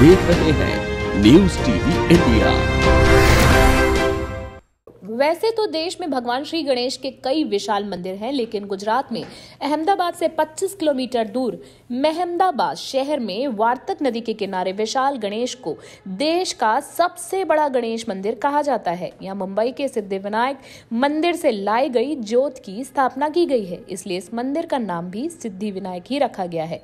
देख रहे हैं न्यूज टीवी इंडिया वैसे तो देश में भगवान श्री गणेश के कई विशाल मंदिर हैं लेकिन गुजरात में अहमदाबाद से 25 किलोमीटर दूर मेहमदाबाद शहर में वार्तक नदी के किनारे विशाल गणेश को देश का सबसे बड़ा गणेश मंदिर कहा जाता है यहाँ मुंबई के सिद्धि विनायक मंदिर से लाई गई ज्योत की स्थापना की गई है इसलिए इस मंदिर का नाम भी सिद्धि विनायक ही रखा गया है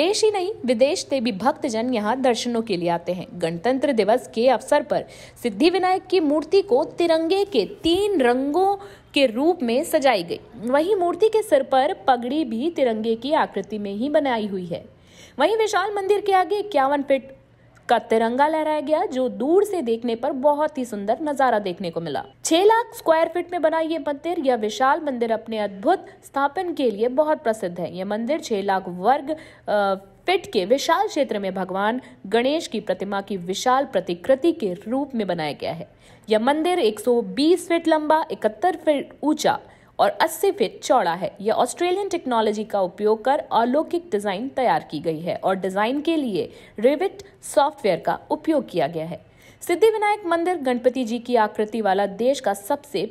देश ही नहीं विदेश से भी भक्त जन यहाँ दर्शनों के लिए आते हैं गणतंत्र दिवस के अवसर पर सिद्धि विनायक की मूर्ति को तिरंगे के तीन रंगों के रूप में सजाई गई वही मूर्ति के सिर पर पगड़ी भी तिरंगे की आकृति में ही बनाई हुई है वहीं विशाल मंदिर के आगे इक्यावन फिट का तिरंगा लहराया गया जो दूर से देखने पर बहुत ही सुंदर नजारा देखने को मिला छह लाख स्क्वायर फीट में बना ये मंदिर यह विशाल मंदिर अपने अद्भुत स्थापन के लिए बहुत प्रसिद्ध है यह मंदिर छह लाख वर्ग पिट के विशाल क्षेत्र में भगवान गणेश की प्रतिमा की विशाल प्रतिकृति के रूप में बनाया गया है यह मंदिर 120 फीट लंबा 71 फीट ऊंचा और 80 फीट चौड़ा है यह ऑस्ट्रेलियन टेक्नोलॉजी का उपयोग कर अलौकिक डिजाइन तैयार की गई है और डिजाइन के लिए रेविट सॉफ्टवेयर का उपयोग किया गया है सिद्धि विनायक मंदिर गणपति जी की आकृति वाला देश का सबसे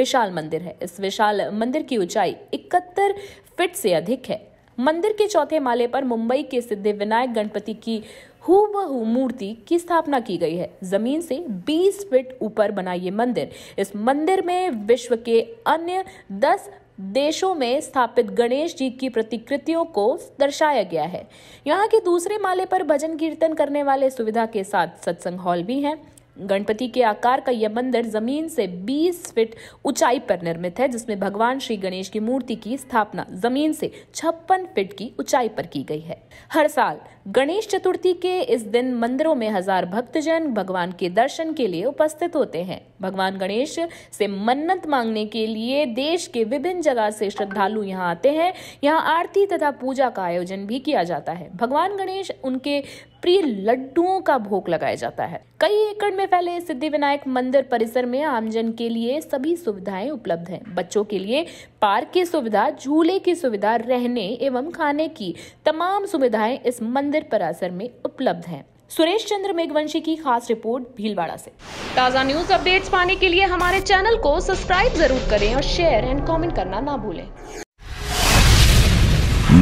विशाल मंदिर है इस विशाल मंदिर की ऊंचाई इकहत्तर फिट से अधिक है मंदिर के चौथे माले पर मुंबई के सिद्धि विनायक गणपति की हूबहू मूर्ति की स्थापना की गई है जमीन से 20 फीट ऊपर बना ये मंदिर इस मंदिर में विश्व के अन्य 10 देशों में स्थापित गणेश जी की प्रतिकृतियों को दर्शाया गया है यहाँ के दूसरे माले पर भजन कीर्तन करने वाले सुविधा के साथ सत्संग हॉल भी हैं गणपति के आकार का यह मंदिर जमीन से 20 फीट ऊंचाई पर निर्मित है जिसमें भगवान श्री गणेश की मूर्ति की स्थापना जमीन से 56 फीट की ऊंचाई पर की गई है हर साल गणेश चतुर्थी के इस दिन मंदिरों में हजार भक्तजन भगवान के दर्शन के लिए उपस्थित होते हैं भगवान गणेश से मन्नत मांगने के लिए देश के विभिन्न जगह से श्रद्धालु यहाँ आते हैं यहाँ आरती तथा पूजा का आयोजन भी किया जाता है भगवान गणेश उनके प्रिय लड्डुओं का भोग लगाया जाता है कई एकड़ में फैले सिद्धि विनायक मंदिर परिसर में आमजन के लिए सभी सुविधाएं उपलब्ध हैं बच्चों के लिए पार्क की सुविधा झूले की सुविधा रहने एवं खाने की तमाम सुविधाएं इस मंदिर परिसर में उपलब्ध है सुरेश चंद्र मेघवंशी की खास रिपोर्ट भीलवाड़ा से ताज़ा न्यूज अपडेट्स पाने के लिए हमारे चैनल को सब्सक्राइब जरूर करें और शेयर एंड कमेंट करना ना भूलें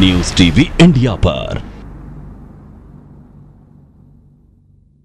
न्यूज टीवी इंडिया पर